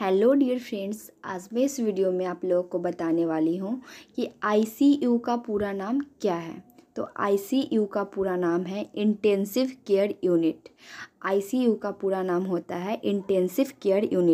hello dear friends आज मैं इस वीडियो में आप लोगों को बताने वाली हूँ कि आईसीयू का पूरा नाम क्या है तो आईसीयू का पूरा नाम है इंटेंसिव केयर यूनिट आईसीयू का पूरा नाम होता है इंटेंसिव केयर यूनिट